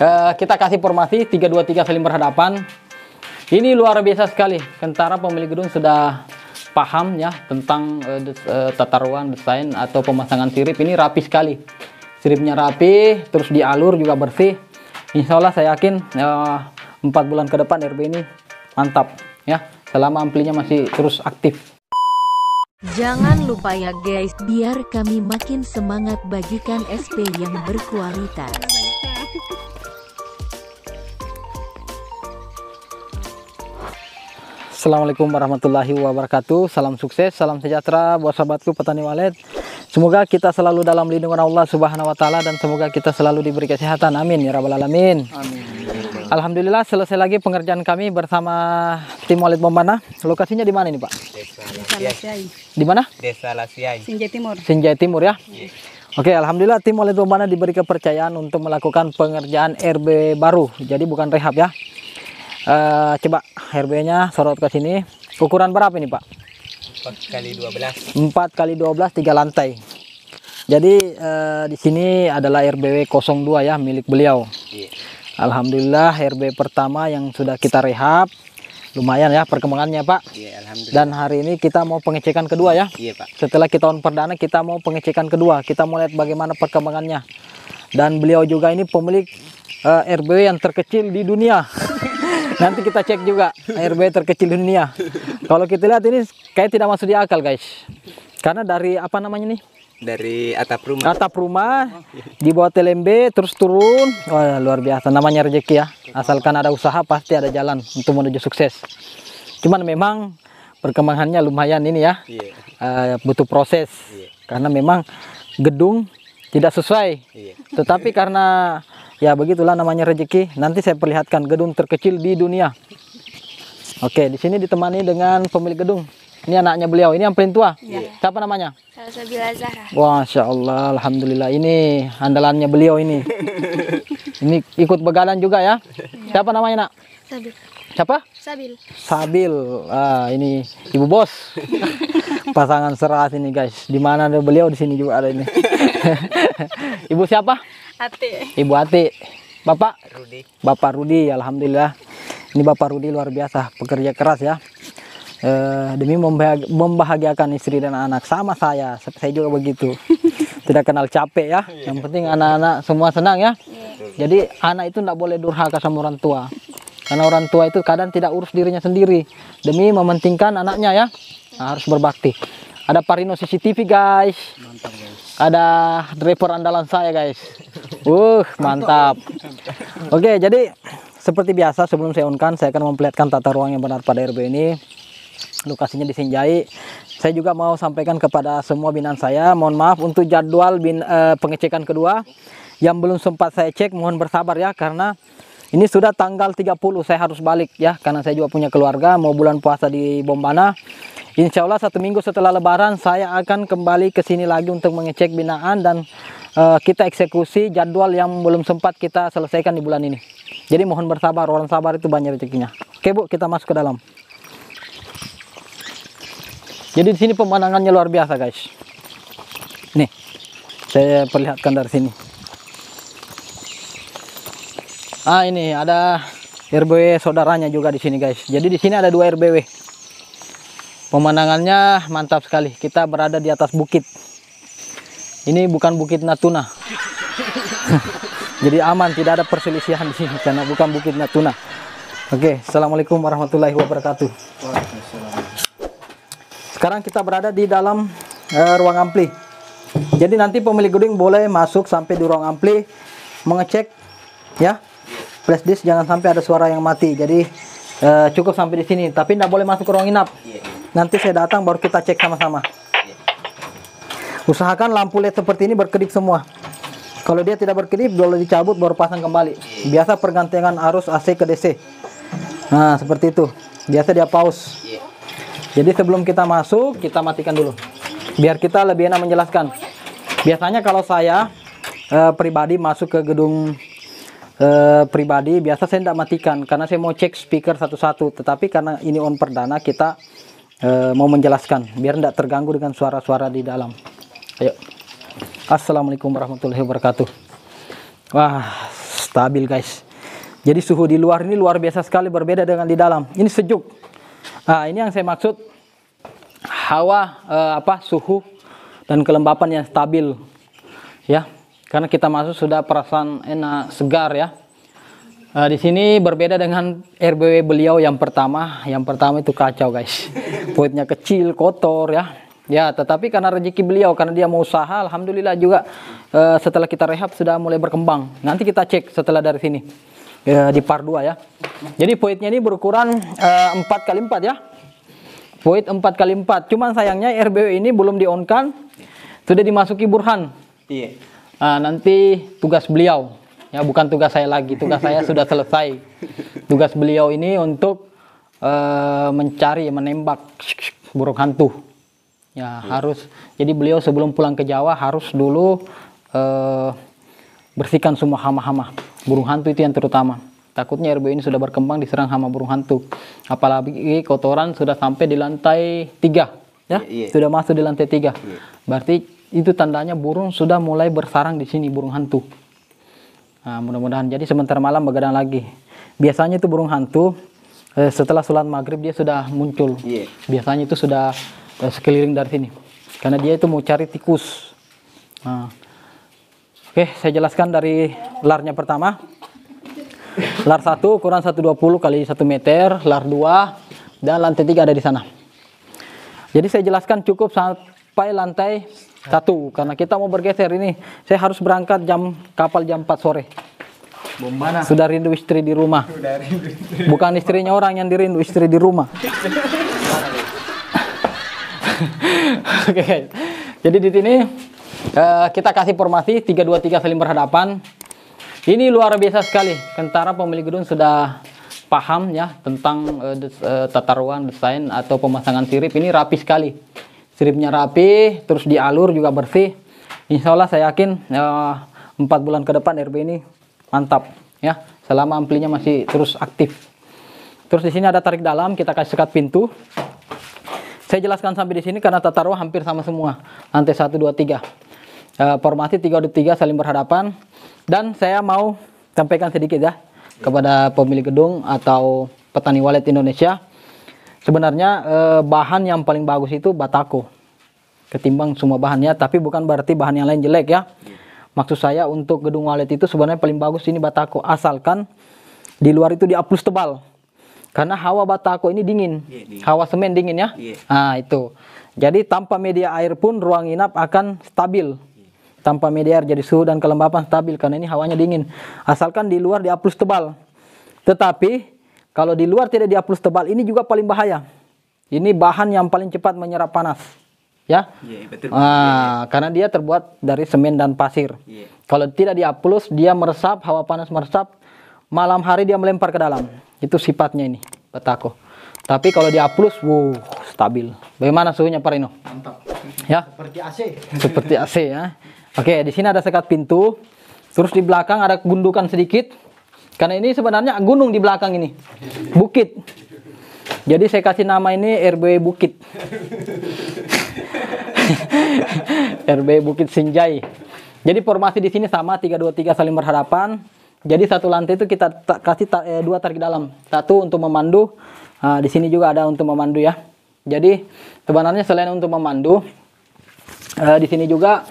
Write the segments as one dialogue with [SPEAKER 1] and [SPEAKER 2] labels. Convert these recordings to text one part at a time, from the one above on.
[SPEAKER 1] Eh, kita kasih formasi 323 saling berhadapan. Ini luar biasa sekali. Kentara pemilik gedung sudah paham ya tentang uh, des, uh, eh, tata ruang desain atau pemasangan sirip ini rapi sekali. Siripnya rapi, terus di alur juga bersih. Insya Allah saya yakin uh, 4 bulan ke depan RB ini mantap ya. Selama amplinya masih terus aktif. Jangan lupa ya guys, biar kami makin semangat bagikan SP yang berkualitas. Assalamualaikum warahmatullahi wabarakatuh Salam sukses, salam sejahtera buat sahabatku petani walet Semoga kita selalu dalam lindungan Allah subhanahu wa ta'ala Dan semoga kita selalu diberi kesehatan Amin ya rabbal alamin Amin. Alhamdulillah selesai lagi pengerjaan kami bersama tim walet Bombana Lokasinya di mana ini Pak? Desa Lasiai Di mana? Desa Lasiai Sinjai Timur Sinjai Timur ya? Yes. Iya. Oke, alhamdulillah tim walet Bombana diberi kepercayaan untuk melakukan pengerjaan RB baru. Jadi bukan rehab ya uh, coba rb nya sorot ke sini. Ukuran berapa ini, Pak? 4 kali 12. 4 kali 12 tiga lantai. Jadi uh, di sini adalah RBW 02 ya milik beliau. Yeah. Alhamdulillah RB pertama yang sudah kita rehab lumayan ya perkembangannya Pak. Iya, alhamdulillah. Dan hari ini kita mau pengecekan kedua ya. Iya, Pak. Setelah kita on perdana kita mau pengecekan kedua. Kita mau lihat bagaimana perkembangannya. Dan beliau juga ini pemilik uh, eh, RBW yang terkecil di dunia. Nanti kita cek juga air bay terkecil dunia. Kalau kita lihat ini kayak tidak masuk di akal, guys. Karena dari apa namanya nih? Dari atap rumah. Atap rumah di bawah telembe terus turun. Wah, luar biasa namanya rezeki ya. Asalkan ada usaha pasti ada jalan untuk menuju sukses. Cuman memang perkembangannya lumayan ini ya. Yeah. Iya. Uh, butuh proses. Yeah. Karena memang gedung tidak sesuai. Iya. Tetapi karena ya begitulah namanya rezeki. Nanti saya perlihatkan gedung terkecil di dunia. Oke, di sini ditemani dengan pemilik gedung. Ini anaknya beliau, ini yang paling tua. Iya. Siapa namanya? Wah, Zahra. Masya Allah, Alhamdulillah. Ini andalannya beliau ini. ini ikut begalan juga ya. Iya. Siapa namanya nak? Sabil. Siapa? Sabil. Sabil. Ah, ini ibu bos. pasangan serasi ini guys. Di mana ada beliau di sini juga ada ini. Ibu siapa? Ati. Ibu Ati. Bapak? Rudi. Bapak Rudi, alhamdulillah. Ini Bapak Rudi luar biasa, pekerja keras ya. E, demi membahagiakan istri dan anak sama saya, saya juga begitu. Tidak kenal capek ya. Iya, iya. Yang penting anak-anak semua senang ya. Iya. Jadi anak itu tidak boleh durhaka sama orang tua karena orang tua itu kadang tidak urus dirinya sendiri demi mementingkan anaknya ya harus berbakti ada Parino CCTV guys mantap guys ada driver andalan saya guys uh mantap oke okay, jadi seperti biasa sebelum saya unkan, saya akan memperlihatkan tata ruang yang benar pada RB ini lokasinya di Sinjai saya juga mau sampaikan kepada semua binan saya mohon maaf untuk jadwal bin, eh, pengecekan kedua yang belum sempat saya cek mohon bersabar ya karena ini sudah tanggal 30 saya harus balik ya karena saya juga punya keluarga mau bulan puasa di Bombana Insya Allah satu minggu setelah lebaran saya akan kembali ke sini lagi untuk mengecek binaan dan uh, kita eksekusi jadwal yang belum sempat kita selesaikan di bulan ini. Jadi mohon bersabar, orang sabar itu banyak rezekinya. Oke Bu, kita masuk ke dalam. Jadi di sini pemandangannya luar biasa guys. Nih, saya perlihatkan dari sini. Ah ini ada RBW saudaranya juga di sini guys. Jadi di sini ada dua RBW pemandangannya mantap sekali kita berada di atas bukit ini bukan bukit Natuna jadi aman tidak ada perselisihan di sini karena bukan bukit Natuna oke assalamualaikum warahmatullahi wabarakatuh sekarang kita berada di dalam uh, ruang ampli jadi nanti pemilik gedung boleh masuk sampai di ruang ampli mengecek ya flash disk jangan sampai ada suara yang mati jadi uh, cukup sampai di sini tapi tidak boleh masuk ke ruang inap Nanti saya datang baru kita cek sama-sama. Usahakan lampu LED seperti ini berkedip semua. Kalau dia tidak berkedip, boleh dicabut baru pasang kembali. Biasa pergantian arus AC ke DC. Nah, seperti itu. Biasa dia pause. Jadi sebelum kita masuk, kita matikan dulu. Biar kita lebih enak menjelaskan. Biasanya kalau saya eh, pribadi masuk ke gedung eh, pribadi, biasa saya tidak matikan. Karena saya mau cek speaker satu-satu. Tetapi karena ini on perdana, kita Eh, mau menjelaskan biar tidak terganggu dengan suara-suara di dalam. Ayo. Assalamualaikum warahmatullahi wabarakatuh. Wah, stabil guys. Jadi suhu di luar ini luar biasa sekali berbeda dengan di dalam. Ini sejuk. Nah, ini yang saya maksud hawa eh, apa suhu dan kelembapan yang stabil. Ya. Karena kita masuk sudah perasaan enak segar ya. Uh, di sini berbeda dengan RBW beliau yang pertama. Yang pertama itu kacau guys. Puitnya kecil, kotor ya. Ya, tetapi karena rezeki beliau, karena dia mau usaha, alhamdulillah juga uh, setelah kita rehab sudah mulai berkembang. Nanti kita cek setelah dari sini uh, di par 2 ya. Jadi puitnya ini berukuran empat kali empat ya. Puit empat kali empat. Cuman sayangnya RBW ini belum kan, sudah dimasuki burhan. Iya. Nah, nanti tugas beliau Ya bukan tugas saya lagi, tugas saya sudah selesai. Tugas beliau ini untuk uh, mencari, menembak burung hantu. Ya, hmm. harus. Jadi beliau sebelum pulang ke Jawa harus dulu uh, bersihkan semua hama-hama burung hantu itu yang terutama. Takutnya RB ini sudah berkembang diserang hama burung hantu. Apalagi kotoran sudah sampai di lantai tiga, ya, yeah, yeah. sudah masuk di lantai tiga. Yeah. Berarti itu tandanya burung sudah mulai bersarang di sini burung hantu. Nah, mudah-mudahan jadi sementara malam begadang lagi. Biasanya itu burung hantu eh, setelah sholat maghrib dia sudah muncul. Yeah. Biasanya itu sudah eh, sekeliling dari sini. Karena dia itu mau cari tikus. Nah. Oke, saya jelaskan dari larnya pertama. Lar 1 ukuran 120 kali 1 meter, lar 2 dan lantai 3 ada di sana. Jadi saya jelaskan cukup sampai lantai satu, karena kita mau bergeser ini. Saya harus berangkat jam kapal jam 4 sore. Bumana? Sudah rindu istri di rumah. Bukan istrinya orang yang dirindu, istri di rumah. Oke okay, Jadi di sini uh, kita kasih formasi 323 saling berhadapan. Ini luar biasa sekali. Tentara pemilik gedung sudah paham ya tentang uh, des, uh, eh, tata ruang desain atau pemasangan sirip ini rapi sekali stripnya rapi terus di alur juga bersih Insya Allah saya yakin eh, empat uh, bulan ke depan RB ini mantap ya selama amplinya masih terus aktif terus di sini ada tarik dalam kita kasih sekat pintu saya jelaskan sampai di sini karena tata ruang hampir sama semua lantai 1, 2, 3 uh, formasi 3, 2, 3 saling berhadapan dan saya mau sampaikan sedikit ya kepada pemilik gedung atau petani walet Indonesia Sebenarnya eh, bahan yang paling bagus itu batako ketimbang semua bahannya, tapi bukan berarti bahan yang lain jelek ya. Maksud saya untuk gedung walet itu sebenarnya paling bagus ini batako asalkan di luar itu diaplus tebal. Karena hawa batako ini dingin. Iya, hawa semen dingin ya. Iya. Nah, itu. Jadi tanpa media air pun ruang inap akan stabil. Tanpa media air jadi suhu dan kelembapan stabil karena ini hawanya dingin. Asalkan di luar diaplus tebal. Tetapi kalau di luar tidak dihapus tebal, ini juga paling bahaya. Ini bahan yang paling cepat menyerap panas. Ya, yeah, iya, betul. Ah, yeah. Iya. karena dia terbuat dari semen dan pasir. Yeah. Kalau tidak dihapus, dia meresap, hawa panas meresap. Malam hari dia melempar ke dalam. Itu sifatnya ini, betako. Tapi kalau dihapus, wow, stabil. Bagaimana suhunya Pak Rino? Mantap. Ya. Seperti AC. Seperti AC ya. Oke, di sini ada sekat pintu. Terus di belakang ada gundukan sedikit karena ini sebenarnya gunung di belakang ini. Bukit. Jadi saya kasih nama ini RB Bukit. RB Bukit Sinjai. Jadi formasi di sini sama 323 saling berhadapan. Jadi satu lantai itu kita ta kasih ta eh, dua tarik dalam. Satu untuk memandu. Nah, di sini juga ada untuk memandu ya. Jadi sebenarnya selain untuk memandu, eh, di sini juga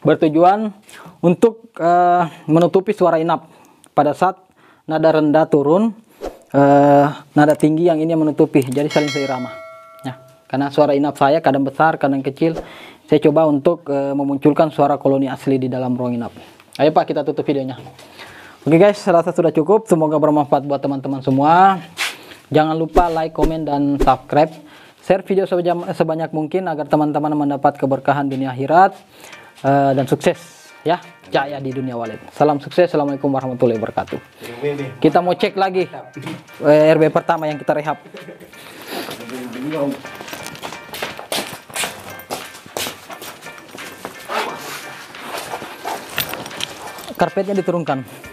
[SPEAKER 1] bertujuan untuk eh, menutupi suara inap pada saat nada rendah turun eh, nada tinggi yang ini menutupi jadi saling seirama ya karena suara inap saya kadang besar kadang kecil saya coba untuk eh, memunculkan suara koloni asli di dalam ruang inap ayo pak kita tutup videonya oke guys rasa sudah cukup semoga bermanfaat buat teman-teman semua jangan lupa like comment, dan subscribe share video sebanyak mungkin agar teman-teman mendapat keberkahan dunia akhirat eh, dan sukses ya cahaya di dunia walid. Salam sukses, assalamualaikum warahmatullahi wabarakatuh. Kita mau cek lagi eh, RB pertama yang kita rehab. Karpetnya diturunkan.